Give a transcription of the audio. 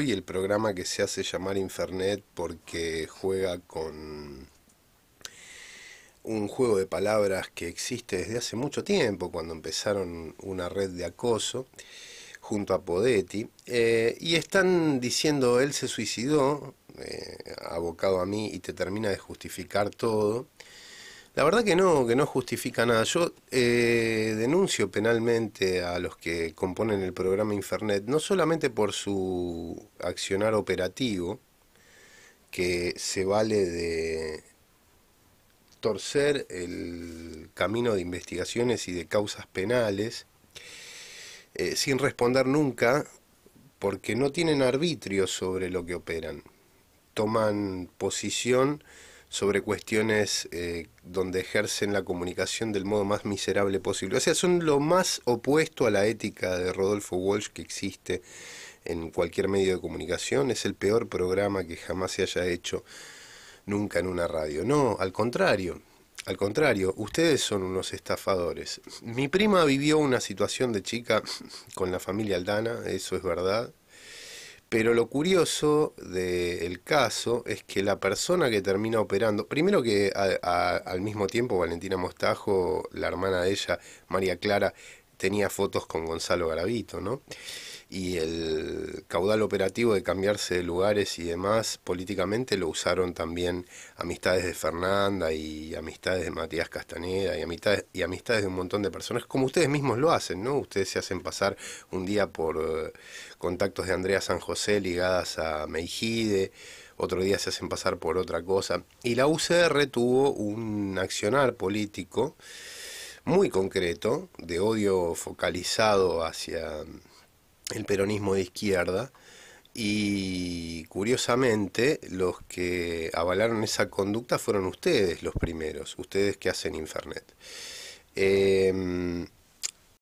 el programa que se hace llamar Infernet porque juega con un juego de palabras que existe desde hace mucho tiempo, cuando empezaron una red de acoso junto a Podetti, eh, y están diciendo él se suicidó, eh, abocado a mí, y te termina de justificar todo. La verdad que no, que no justifica nada. Yo eh, denuncio penalmente a los que componen el programa Infernet, no solamente por su accionar operativo, que se vale de torcer el camino de investigaciones y de causas penales, eh, sin responder nunca, porque no tienen arbitrio sobre lo que operan. Toman posición sobre cuestiones eh, donde ejercen la comunicación del modo más miserable posible. O sea, son lo más opuesto a la ética de Rodolfo Walsh que existe en cualquier medio de comunicación. Es el peor programa que jamás se haya hecho nunca en una radio. No, al contrario. Al contrario, ustedes son unos estafadores. Mi prima vivió una situación de chica con la familia Aldana, eso es verdad, pero lo curioso del caso es que la persona que termina operando, primero que al mismo tiempo Valentina Mostajo, la hermana de ella, María Clara, tenía fotos con Gonzalo Garavito, ¿no? Y el caudal operativo de cambiarse de lugares y demás políticamente lo usaron también amistades de Fernanda y amistades de Matías Castaneda y amistades, y amistades de un montón de personas, como ustedes mismos lo hacen, ¿no? Ustedes se hacen pasar un día por eh, contactos de Andrea San José ligadas a Meijide, otro día se hacen pasar por otra cosa. Y la UCR tuvo un accionar político muy concreto, de odio focalizado hacia el peronismo de izquierda, y curiosamente los que avalaron esa conducta fueron ustedes los primeros, ustedes que hacen Infernet. Em,